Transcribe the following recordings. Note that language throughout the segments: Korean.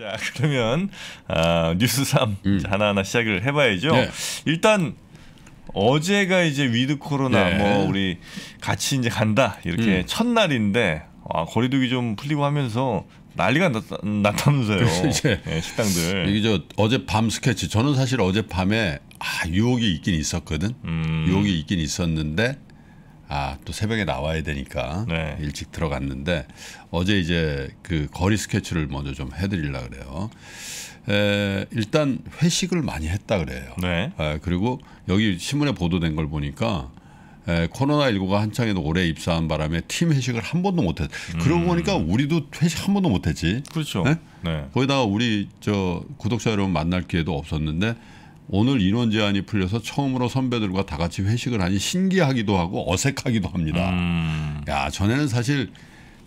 자 그러면 아, 뉴스 3 음. 하나 하나 시작을 해봐야죠. 네. 일단 어제가 이제 위드 코로나 네. 뭐 우리 같이 이제 간다 이렇게 음. 첫날인데 아, 거리두기 좀 풀리고 하면서 난리가 났다, 면서요 네, 예, 식당들. 이게 저 어젯밤 스케치. 저는 사실 어젯밤에 아, 유혹이 있긴 있었거든. 음. 유혹이 있긴 있었는데 아또 새벽에 나와야 되니까 네. 일찍 들어갔는데 어제 이제 그 거리 스케치를 먼저 좀 해드리려 그래요. 에, 일단 회식을 많이 했다 그래요. 네. 에, 그리고 여기 신문에 보도된 걸 보니까 에, 코로나19가 한창에도 오래 입사한 바람에 팀 회식을 한 번도 못했. 음. 그러고 보니까 우리도 회식 한 번도 못했지. 그렇죠. 네? 네? 거기다가 우리 저 구독자 여러분 만날 기회도 없었는데 오늘 인원 제한이 풀려서 처음으로 선배들과 다 같이 회식을 하니 신기하기도 하고 어색하기도 합니다. 음. 야 전에는 사실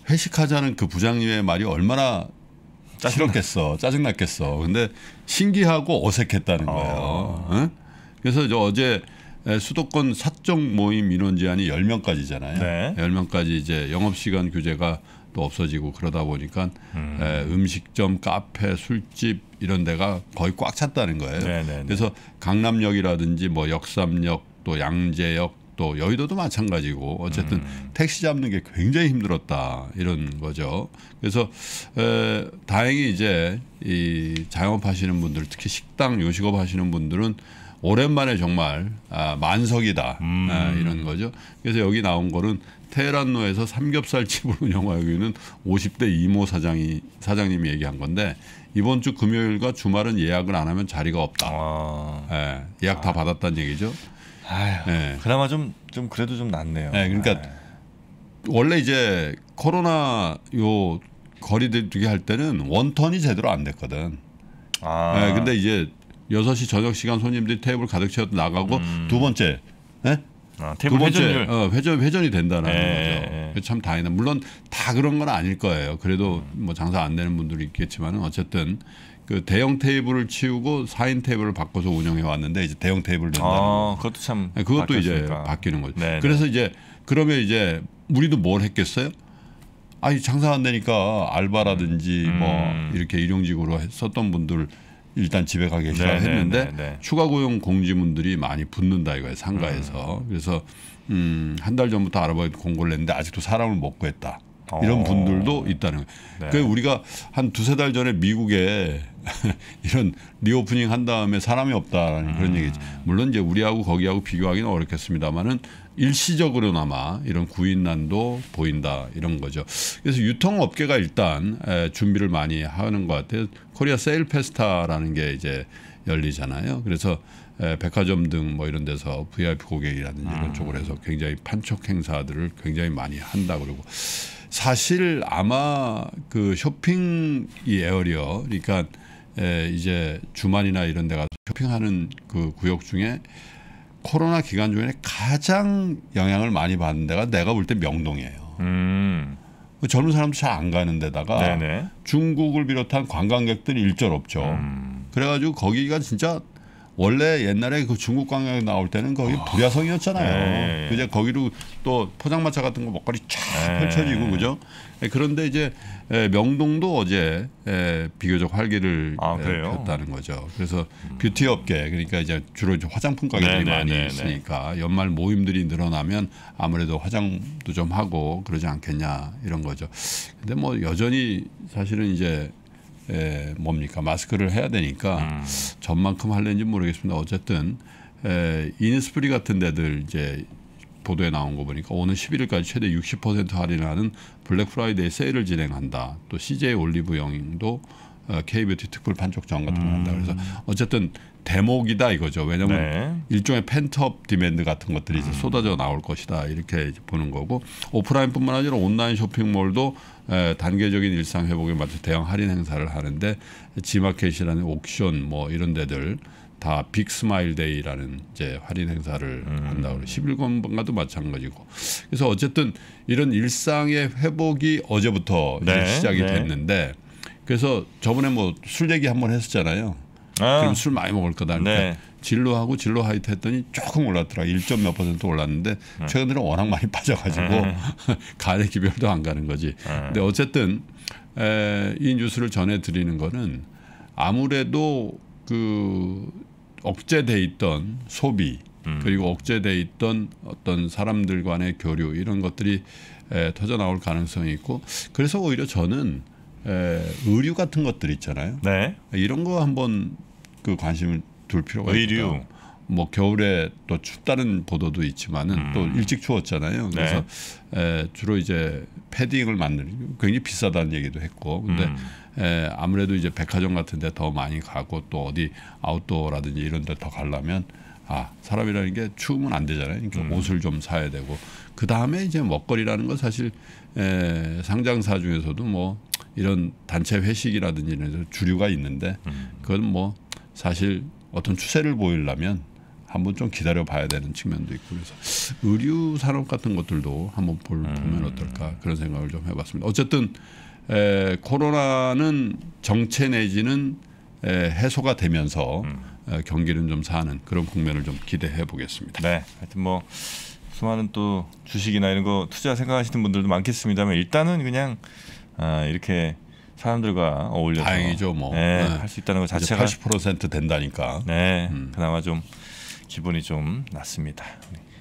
회식하자는 그 부장님의 말이 얼마나 싫었겠어, 짜증났겠어. 근데 신기하고 어색했다는 어. 거예요. 응? 그래서 저 어제 수도권 사적 모임 인원 제한이 1 0명까지잖아요1 0명까지 이제 영업 시간 규제가 또 없어지고 그러다 보니까 음. 에, 예, 음식점, 카페, 술집 이런 데가 거의 꽉 찼다는 거예요. 네네네. 네, 네. 그래서 강남역이라든지 뭐 역삼역 또 양재역 또 여의도도 마찬가지고 어쨌든 음. 택시 잡는 게 굉장히 힘들었다 이런 거죠. 그래서 에, 다행히 이제 이 자영업 하시는 분들 특히 식당 요식업 하시는 분들은 오랜만에 정말 아, 만석이다 음. 아, 이런 거죠. 그래서 여기 나온 거는 테헤란로에서 삼겹살 집을 운영하고 있는 50대 이모 사장이 사장님이 얘기한 건데 이번 주 금요일과 주말은 예약을 안 하면 자리가 없다. 아. 예, 예약 다 아. 받았다는 얘기죠. 아휴, 예. 그나마 좀좀 좀 그래도 좀 낫네요. 예, 그러니까 아 원래 이제 코로나 요 거리두기 할 때는 원턴이 제대로 안 됐거든. 아. 예, 근데 이제 6시 저녁 시간 손님들이 테이블 가득 채워 나가고 음. 두 번째 예? 아, 두 번째 회전율. 어, 회전 회전이 된다는 예, 거죠. 예, 예. 참 다행이다. 물론 다 그런 건 아닐 거예요. 그래도 음. 뭐 장사 안 되는 분들이 있겠지만 어쨌든 그 대형 테이블을 치우고 4인 테이블을 바꿔서 운영해 왔는데 이제 대형 테이블 된다는 아, 그것도 참 아, 그것도 바뀌었으니까. 이제 바뀌는 거죠. 네, 네 그래서 이제 그러면 이제 우리도 뭘 했겠어요? 아니 장사 안 되니까 알바라든지 음. 뭐 음. 이렇게 일용직으로 썼던 분들 일단 집에 가 계시라 네, 네, 했는데 네네. 네. 추가 고용 공지문들이 많이 붙는다 이거예요 상가에서 음. 그래서 음, 한 달 전부터 알아봐야 공고를 했는데 아직도 사람을 못 구했다 어. 이런 분들도 있다는 거예요. 네. 그 우리가 한 두세 달 전에 미국에 이런 리오프닝 한 다음에 사람이 없다라는 그런 음. 얘기죠. 물론 이제 우리하고 거기하고 비교하기는 어렵겠습니다마는 일시적으로나마 이런 구인난도 보인다 이런 거죠. 그래서 유통업계가 일단 준비를 많이 하는 것 같아요. 코리아 세일 페스타라는 게 이제 열리잖아요. 그래서 백화점 등 뭐 이런 데서 VIP 고객이라든지 이런 음. 쪽으로 해서 굉장히 판촉 행사들을 굉장히 많이 한다 그러고 사실 아마 그 쇼핑 이 에어리어 그러니까 에 이제 주말이나 이런 데 가서 쇼핑하는 그 구역 중에 코로나 기간 중에 가장 영향을 많이 받는 데가 내가 볼 때 명동이에요. 음. 그 젊은 사람도 잘 안 가는 데다가 네네. 중국을 비롯한 관광객들이 일절 없죠. 음. 그래가지고 거기가 진짜 원래 옛날에 그 중국 관광 나올 때는 거기 아. 불야성이었잖아요. 네. 이제 거기로 또 포장마차 같은 거 먹거리 쫙 펼쳐지고 그죠? 그런데 이제 명동도 어제 비교적 활기를 아, 폈다는 거죠. 그래서 음. 뷰티 업계 그러니까 이제 주로 이제 화장품 가게들이 네네, 네, 많이 네네. 네. 있으니까 연말 모임들이 늘어나면 아무래도 화장도 좀 하고 그러지 않겠냐 이런 거죠. 근데 뭐 여전히 사실은 이제 에, 예, 뭡니까 마스크를 해야 되니까 음. 전만큼 할는지 모르겠습니다. 어쨌든 에, 예, 이니스프리 같은 데들 이제 보도에 나온 거 보니까 오는 11일까지 최대 60% 할인하는 블랙 프라이데이 세일을 진행한다. 또 CJ 올리브영도 어, K뷰티 특별 판촉 전 같은 걸 한다. 그래서 음. 어쨌든 대목이다 이거죠. 왜냐하면 네. 일종의 펜트업 디맨드 같은 것들이 이제 음. 쏟아져 나올 것이다 이렇게 보는 거고 오프라인뿐만 아니라 온라인 쇼핑몰도 단계적인 일상 회복에 맞춰 대형 할인 행사를 하는데 지마켓이라는 옥션 뭐 이런 데들 다 빅스마일데이라는 이제 할인 행사를 음. 한다고 그래. 11건가도 마찬가지고. 그래서 어쨌든 이런 일상의 회복이 어제부터 네. 이제 시작이 네. 됐는데 그래서 저번에 뭐 술 얘기 한번 했었잖아요. 아. 그럼 술 많이 먹을 거다 네. 진로하고 진로 하이트 했더니 조금 올랐더라. 1점 몇 퍼센트 올랐는데 네. 최근 에는 워낙 많이 빠져가지고 네. 음. 가래 기별도 안 가는 거지. 네. 근데 어쨌든 에, 이 뉴스를 전해드리는 거는 아무래도 그 억제돼 있던 소비 음. 그리고 억제돼 있던 어떤 사람들 간의 교류 이런 것들이 에, 터져 나올 가능성이 있고 그래서 오히려 저는 에, 예, 의류 같은 것들 있잖아요. 네. 이런 거 한번 그 관심을 둘 필요가 의류. 있다. 의류. 뭐 겨울에 또 춥다는 보도도 있지만은 음. 또 일찍 추웠잖아요. 네. 그래서 네. 예, 에, 주로 이제 패딩을 만드는 굉장히 비싸다는 얘기도 했고, 근데 음. 에, 예, 아무래도 이제 백화점 같은데 더 많이 가고 또 어디 아웃도어라든지 이런데 더 가려면 아 사람이라는 게 추우면 안 되잖아요. 그러니까 음. 옷을 좀 사야 되고 그 다음에 이제 먹거리라는 건 사실 에, 상장사 중에서도 뭐 이런 단체 회식이라든지 이런 주류가 있는데 음. 그건 뭐 사실 어떤 추세를 보이려면 한번 좀 기다려 봐야 되는 측면도 있고 그래서 의류 산업 같은 것들도 한번 볼, 음. 보면 어떨까 그런 생각을 좀 해봤습니다. 어쨌든 에, 코로나는 정체 내지는 에, 해소가 되면서 음. 에, 경기는 좀 사는 그런 국면을 좀 기대해 보겠습니다. 네, 하여튼 뭐 수많은 또 주식이나 이런 거 투자 생각하시는 분들도 많겠습니다만 일단은 그냥 아, 이렇게 사람들과 어울려서 다행이죠 뭐 네, 네. 할수 있다는 것 자체가 80% 된다니까 네 음. 그나마 좀 기분이 좀낫습니다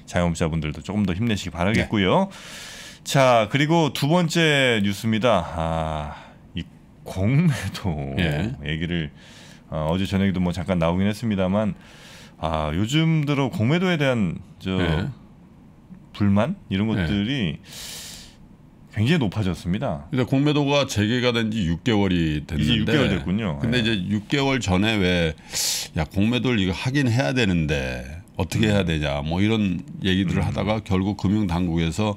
자영업자분들도 조금 더 힘내시기 바라겠고요 네. 자 그리고 두 번째 뉴스입니다 아, 이 공매도 예. 얘기를 어, 어제 저녁에도 뭐 잠깐 나오긴 했습니다만 아 요즘 들어 공매도에 대한 저 예. 불만 이런 예. 것들이 예. 굉장히 높아졌습니다. 그러 공매도가 재개가 된 지 6개월이 됐는데 6개월 됐군요. 근데 네. 이제 6개월 전에 왜야 공매도를 이거 하긴 해야 되는데 어떻게 해야 되냐 뭐 이런 얘기들을 음. 하다가 결국 금융 당국에서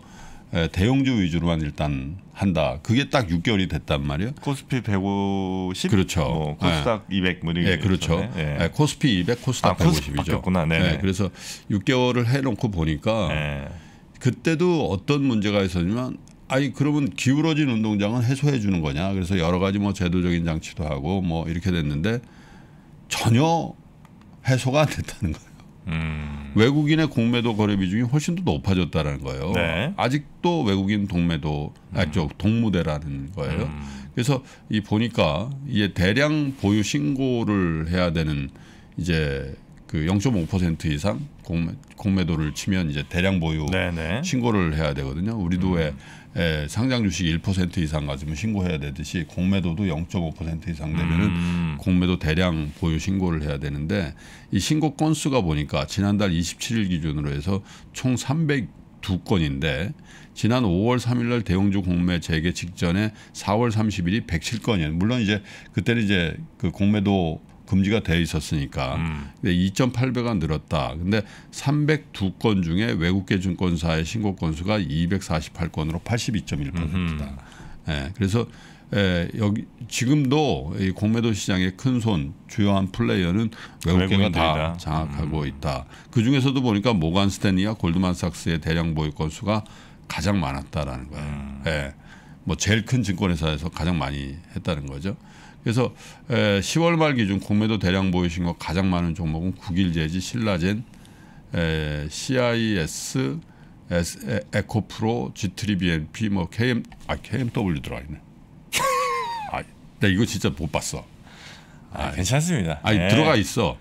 예, 대형주 위주로만 일단 한다. 그게 딱 6개월이 됐단 말이에요. 코스피 150, 그렇죠. 뭐 예. 코스닥 네. 200 뭐이 네, 그렇죠. 네. 네. 코스피 200, 코스닥 아, 150이죠. 코스 네. 그래서 6개월을 해놓고 보니까 네. 그때도 어떤 문제가 있었냐면 아니 그러면 기울어진 운동장은 해소해 주는 거냐 그래서 여러 가지 뭐 제도적인 장치도 하고 뭐 이렇게 됐는데 전혀 해소가 안 됐다는 거예요. 음. 외국인의 공매도 거래 비중이 훨씬 더 높아졌다는 거예요. 네. 아직도 외국인 동매도 아, 음. 아쪽 동무대라는 거예요. 음. 그래서 이 보니까 이게 대량 보유 신고를 해야 되는 이제 그0.5% 이상 공매, 도를 치면 이제 대량 보유 네네. 네. 신고를 해야 되거든요. 우리도 음. 왜 에, 상장 주식 1% 이상 가지면 신고해야 되듯이 공매도도 0.5% 이상 되면은 음. 공매도 대량 보유 신고를 해야 되는데 이 신고 건수가 보니까 지난달 27일 기준으로 해서 총 302건인데 지난 5월 3일 날 대형주 공매 재개 직전에 4월 30일이 107건이에요. 물론 이제 그때는 이제 그 공매도 금지가 돼 있었으니까 음. 근데 2.8배가 늘었다. 근데 302건 중에 외국계 증권사의 신고 건수가 248건으로 82.1%입니다. 예, 그래서 예, 여기 지금도 이 공매도 시장의 큰 손 주요한 플레이어는 외국계가 다 장악하고 음. 있다. 그 중에서도 보니까 모간 스탠리와 골드만삭스의 대량 보유 건수가 가장 많았다라는 거예요. 음. 예, 뭐 제일 큰 증권회사에서 가장 많이 했다는 거죠. 그래서 10월 말 기준 공매도 대량 보이신 것 가장 많은 종목은 국일재지, 신라젠, CIS, 에코프로, G3BNP, 뭐 KM, 아 KMW 들어있네. 아, 나 이거 진짜 못 봤어. 아, 괜찮습니다. 아, 아니 네. 들어가 있어.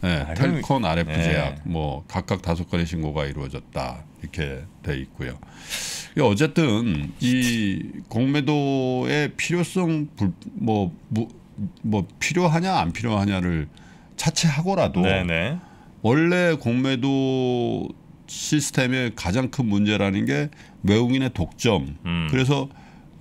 네, 아, 텔콘, RF제약 예. 네. 뭐 각각 다섯 건의 신고가 이루어졌다. 이렇게 돼 있고요. 예, 어쨌든 이 공매도의 필요성 뭐뭐 뭐 필요하냐 안 필요하냐를 차치하고라도 네네. 원래 공매도 시스템의 가장 큰 문제라는 게 외국인의 독점. 음. 그래서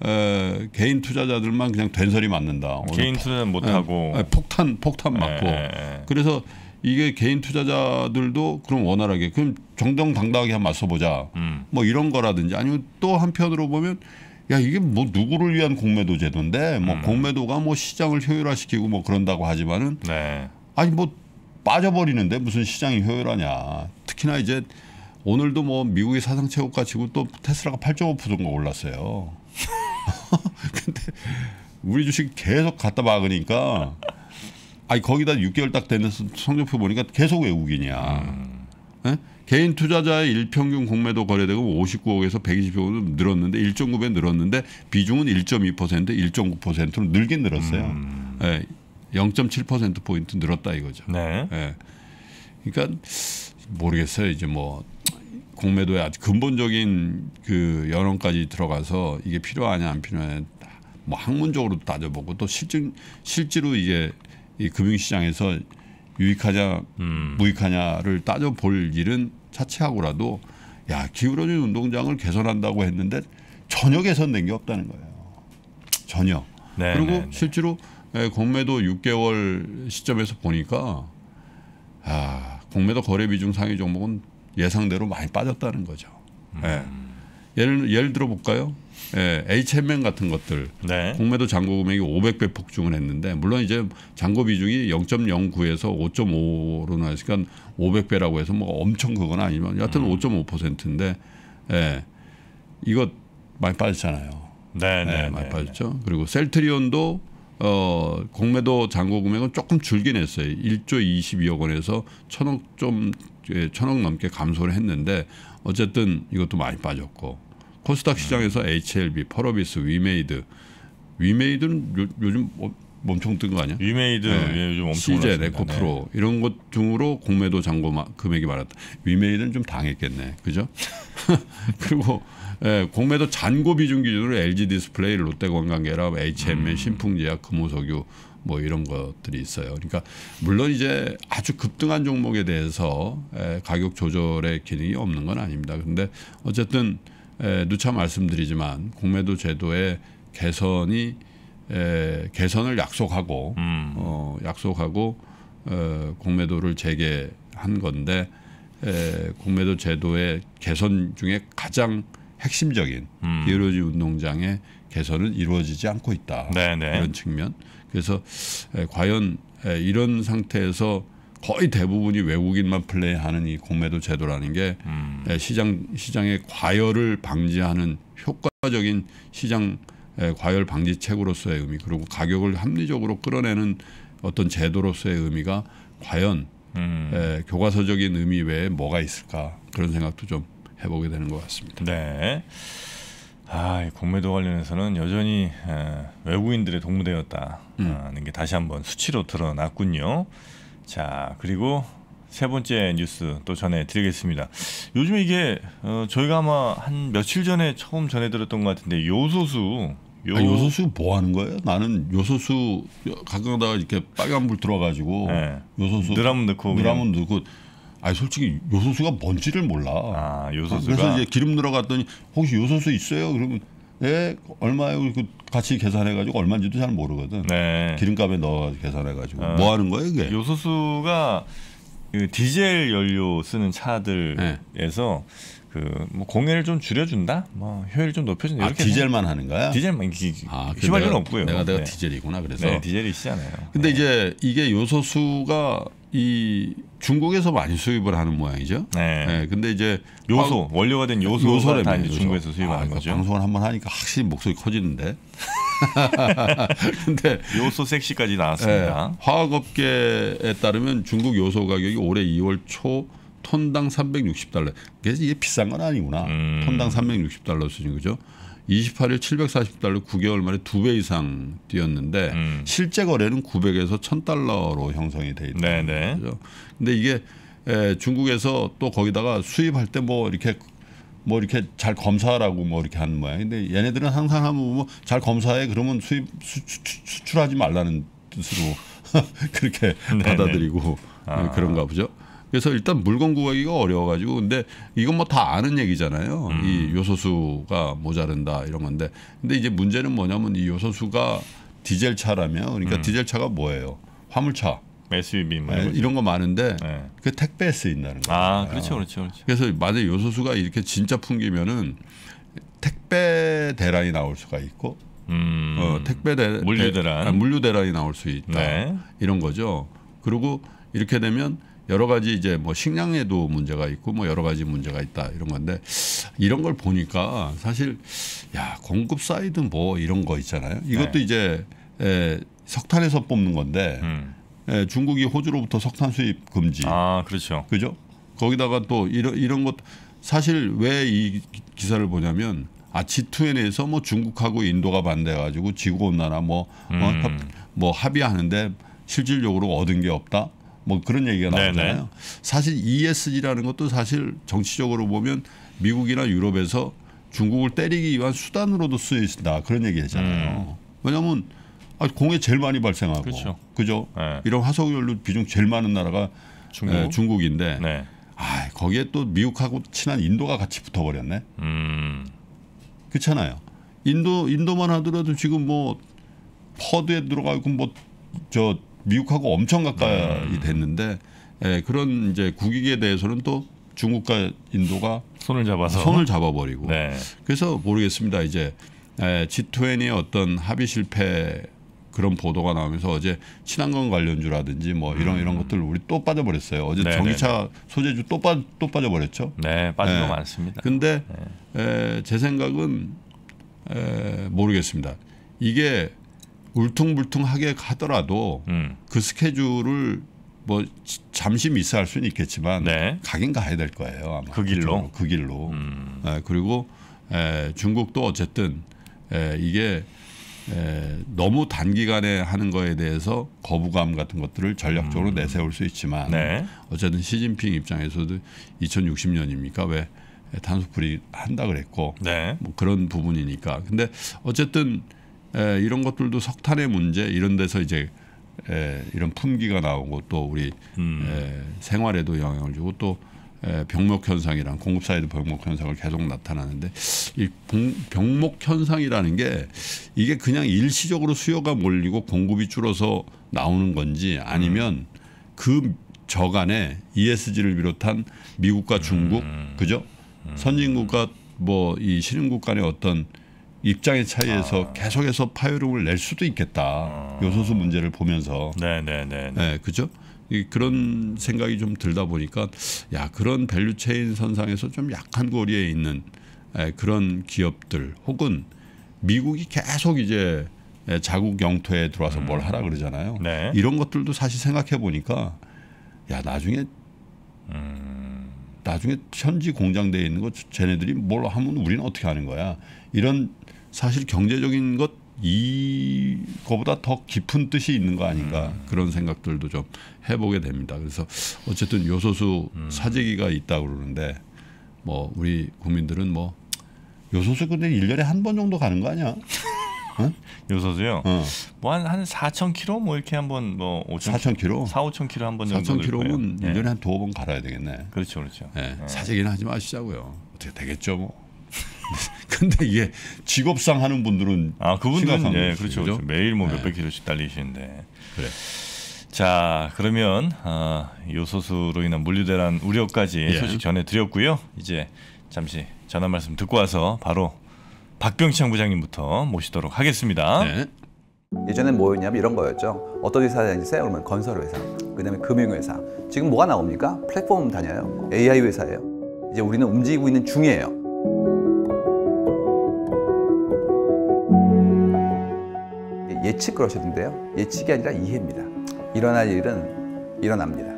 에, 개인 투자자들만 그냥 된설이 맞는다. 개인 투자는 못 하고 폭탄 폭탄 맞고. 에, 에, 그래서 이게 개인 투자자들도 그럼 원활하게 그럼 정정당당하게 한번 맞서보자 음. 뭐 이런 거라든지 아니면 또 한편으로 보면 야 이게 뭐 누구를 위한 공매도 제도인데 뭐 음. 공매도가 뭐 시장을 효율화시키고 뭐 그런다고 하지만은 네. 아니 뭐 빠져버리는데 무슨 시장이 효율하냐 특히나 이제 오늘도 뭐 미국이 사상 최고 가치고 또 테슬라가 8.5%인가 올랐어요. 근데 우리 주식 계속 갖다 박으니까 아니 거기다 6개월 딱 되는 성적표 보니까 계속 외국인이야. 음. 네? 개인 투자자의 일평균 공매도 거래되고 59억에서 120억으로 늘었는데 1.9배 늘었는데 비중은 1.2% 1.9%로 늘긴 늘었어요. 음. 네, 예. 0.7% 포인트 늘었다 이거죠. 네. 네. 그러니까 모르겠어요. 이제 뭐공매도에 아주 근본적인 그 여론까지 들어가서 이게 필요하냐 안 필요하냐 뭐 학문적으로 따져보고 또 실증 실제로 이게 이 금융시장에서 유익하냐 음. 무익하냐를 따져볼 일은 차치하고라도 야 기울어진 운동장을 개선한다고 했는데 전혀 개선된 게 없다는 거예요. 전혀. 네, 그리고 네, 네. 실제로 예, 공매도 6개월 시점에서 보니까 아, 공매도 거래 비중 상위 종목은 예상대로 많이 빠졌다는 거죠. 예. 음. 예. 예를 예를 들어 볼까요? 예, HMM 같은 것들 네. 공매도 잔고 금액이 500배 폭증을 했는데 물론 이제 잔고 비중이 0.09에서 5.5로 나왔으니까 500배라고 해서 뭐 엄청 그건 아니면 여하튼 음. 5.5%인데 예, 이거 많이 빠졌잖아요. 네, 예, 네, 예, 많이 네, 빠졌죠. 네. 그리고 셀트리온도 어, 공매도 잔고 금액은 조금 줄긴 했어요. 1조 22억 원에서 천억 좀 예, 천억 넘게 감소를 했는데 어쨌든 이것도 많이 빠졌고 코스닥 시장에서 HLB, 펄어비스, 위메이드, 위메이드는 요, 요즘 엄청 뭐, 뜬거 아니야? 위메이드 네. 예, 요즘 엄청 CJ, 레코프로 네. 이런 것 중으로 공매도 잔고 마, 금액이 많았다. 위메이드는 좀 당했겠네, 그죠? 그리고 예, 공매도 잔고 비중 기준으로 LG 디스플레이, 롯데관광계랍, HMN, 음. 신풍제약, 금호석유 뭐 이런 것들이 있어요. 그러니까 물론 이제 아주 급등한 종목에 대해서 예, 가격 조절의 기능이 없는 건 아닙니다. 근데 어쨌든 에, 누차 말씀드리지만 공매도 제도의 개선이 에, 개선을 약속하고 음. 어, 약속하고 어, 공매도를 재개한 건데 에, 공매도 제도의 개선 중에 가장 핵심적인 음. 비로지 운동장의 개선은 이루어지지 않고 있다 네네. 네. 이런 측면 그래서 에, 과연 에, 이런 상태에서 거의 대부분이 외국인만 플레이하는 이 공매도 제도라는 게 음. 예, 시장 시장의 과열을 방지하는 효과적인 시장 예, 과열 방지책으로서의 의미 그리고 가격을 합리적으로 끌어내는 어떤 제도로서의 의미가 과연 음. 에, 예, 교과서적인 의미 외에 뭐가 있을까 그런 생각도 좀 해보게 되는 것 같습니다. 네. 아, 공매도 관련해서는 여전히 에, 외국인들의 동무되었다는 음. 게 다시 한번 수치로 드러났군요. 자 그리고 세 번째 뉴스 또 전해드리겠습니다. 요즘 이게 어, 저희가 아마 한 며칠 전에 처음 전해드렸던 것 같은데 요소수 요... 아, 요소수 뭐 하는 거예요? 나는 요소수 가끔가다 가 이렇게 빨간불 들어가지고 네. 요소수 느라면 넣고 느라면 넣고 아니 솔직히 요소수가 뭔지를 몰라. 아, 요소수가 그래서 이제 기름 들어갔더니 혹시 요소수 있어요? 그러면 예, 얼마에 그 같이 계산해가지고 얼마인지도 잘 모르거든. 네. 기름값에 넣어가 계산해가지고 어. 뭐 하는 거야 이게? 요소수가 그 디젤 연료 쓰는 차들에서 그 뭐 공해를 좀 줄여준다, 뭐 효율 좀 높여준다. 아, 디젤만 해 하는 거야? 디젤만 아, 휘발유는 없고요. 내가 내가 네. 디젤이구나 그래서. 네, 디젤이시잖아요. 근데 네. 이제 이게 요소수가 이 중국에서 많이 수입을 하는 모양이죠. 네. 네 근데 이제 요소 방, 원료가 된 요소가 요소라며, 다 이제 중국에서 수입하는 아, 거죠. 방송을 한번 하니까 확실히 목소리 커지는데. 근데 요소 섹시까지 나왔습니다. 네, 화학업계에 따르면 중국 요소 가격이 올해 2월 초 톤당 360달러. 그래서 이게 비싼 건 아니구나. 음. 톤당 360달러 수준 그죠? 28일 740달러 9개월 만에 2배 이상 뛰었는데 음. 실제 거래는 900에서 1000달러로 형성이 돼 있다. 거죠. 근데 이게 에, 중국에서 또 거기다가 수입할 때 뭐 이렇게 뭐 이렇게 잘 검사하라고 뭐 이렇게 하는 모양. 인데 얘네들은 항상 하면 뭐잘 검사해 그러면 수입 수, 출하지 말라는 뜻으로 그렇게 네네. 받아들이고 아. 그런가 보죠. 그래서 일단 물건 구하기가 어려워가지고 근데 이건 뭐 다 아는 얘기잖아요. 음. 이 요소수가 모자른다 이런 건데 근데 이제 문제는 뭐냐면 이 요소수가 디젤 차라면 그러니까 음. 디젤 차가 뭐예요? 화물차. SUV 뭐 네, 이런 거 많은데 네. 그 택배에 쓰인다는 거예요. 아 그렇죠, 그렇죠, 그렇죠. 그래서 만약 요소수가 이렇게 진짜 풍기면은 택배 대란이 나올 수가 있고 음, 어, 택배 대 물류 대란 아, 물류 대란이 나올 수 있다 네. 이런 거죠. 그리고 이렇게 되면 여러 가지 이제 뭐 식량에도 문제가 있고 뭐 여러 가지 문제가 있다 이런 건데 이런 걸 보니까 사실 야 공급 사이드 뭐 이런 거 있잖아요. 이것도 네. 이제 에, 석탄에서 뽑는 건데 음. 에, 중국이 호주로부터 석탄 수입 금지. 아 그렇죠. 그죠? 거기다가 또 이런 이런 것 사실 왜 이 기사를 보냐면 아 G2N에서 뭐 중국하고 인도가 반대해가지고 지구온난화 뭐뭐 어, 음. 어, 뭐 합의하는데 실질적으로 얻은 게 없다. 뭐 그런 얘기가 나오잖아요. 사실 ESG라는 것도 사실 정치적으로 보면 미국이나 유럽에서 중국을 때리기 위한 수단으로도 쓰인다 여 그런 얘기했잖아요. 음. 왜냐하면 아, 공해 제일 많이 발생하고 그렇죠. 그죠? 네. 이런 화석연료 비중 제일 많은 나라가 중국? 네, 인데 네. 아, 거기에 또 미국하고 친한 인도가 같이 붙어버렸네. 음. 그렇잖아요. 인도 인도만 하더라도 지금 뭐 퍼드에 들어가고 뭐저 미국하고 엄청 가까이 음. 됐는데 예, 그런 이제 국익에 대해서는 또 중국과 인도가 손을 잡아서 손을 잡아버리고 네. 그래서 모르겠습니다 이제 G20의 예, 어떤 합의 실패 그런 보도가 나오면서 어제 친환경 관련주라든지 뭐 이런 음. 이런 것들 우리 또 빠져버렸어요. 어제 네네네. 전기차 네, 네. 소재주 또, 빠, 또 빠져버렸죠. 네, 빠진 거 예. 많습니다. 근데 네. 에, 예, 제 생각은 에, 모르겠습니다. 이게 울퉁불퉁하게 가더라도 음. 그 스케줄을 뭐 잠시 미스할 수는 있겠지만 네. 가긴 가야 될 거예요 아마 그 길로 그 길로 음. 에, 네, 그리고 에, 중국도 어쨌든 에, 이게 에, 너무 단기간에 하는 거에 대해서 거부감 같은 것들을 전략적으로 음. 내세울 수 있지만 네. 어쨌든 시진핑 입장에서도 2060년입니까 왜 탄소 불이 한다 그랬고 네. 뭐 그런 부분이니까 근데 어쨌든 에, 예, 이런 것들도 석탄의 문제 이런 데서 이제 에, 예, 이런 품귀가 나오고 또 우리 음. 에, 예, 생활에도 영향을 주고 또 에, 병목 현상이란 공급 사이드 병목 현상을 계속 나타나는데 이 봉, 병목 현상이라는 게 이게 그냥 일시적으로 수요가 몰리고 공급이 줄어서 나오는 건지 아니면 음. 그 저간에 ESG를 비롯한 미국과 중국 음. 그죠 음. 선진국과 뭐 이 신흥국 간의 어떤 입장의 차이에서 아. 계속해서 파열음을 낼 수도 있겠다. 아. 요소수 문제를 보면서. 네네네. 네, 네, 네. 네, 그죠? 이 그런 생각이 좀 들다 보니까 야 그런 밸류체인 선상에서 좀 약한 고리에 있는 에, 그런 기업들 혹은 미국이 계속 이제 에, 자국 영토에 들어와서 음. 뭘 하라 그러잖아요. 네. 이런 것들도 사실 생각해 보니까 야 나중에 음. 나중에 현지 공장대에 있는 거 쟤네들이 뭘 하면 우리는 어떻게 하는 거야 이런 사실 경제적인 것 이거보다 더 깊은 뜻이 있는 거 아닌가 음. 그런 생각들도 좀 해보게 됩니다. 그래서 어쨌든 요소수 음. 사재기가 있다 고 그러는데 뭐 우리 국민들은 뭐 요소수 근데 일년에 한 번 정도 가는 거 아니야? 응? 요소수요? 어. 뭐한 한 4천 킬로 뭐 이렇게 한번 뭐 5천 4천 킬로, 4, 5천 킬로 한번 정도 4천 킬로면 1년에 예. 한 두어 번 갈아야 되겠네. 그렇죠, 그렇죠. 네. 어. 사재기는 하지 마시자고요. 어떻게 되겠죠, 뭐. 근데 이게 직업상 하는 분들은 아 그분들은 예 그렇죠, 그렇죠. 매일 뭐 몇백 네. 킬로씩 달리시는데 그래. 자 그러면 아, 요소수로 인한 물류대란 우려까지 예. 소식 전해드렸고요. 이제 잠시 전화 말씀 듣고 와서 바로 박병창 부장님부터 모시도록 하겠습니다. 네. 예전에 뭐였냐면 이런 거였죠. 어떤 회사 다지세요 그러면 건설 회사, 그다음에 금융 회사. 지금 뭐가 나옵니까? 플랫폼 다녀요. AI 회사예요. 이제 우리는 움직이고 있는 중이에요. 예측 그러셨는데요. 예측이 아니라 이해입니다. 일어날 일은 일어납니다.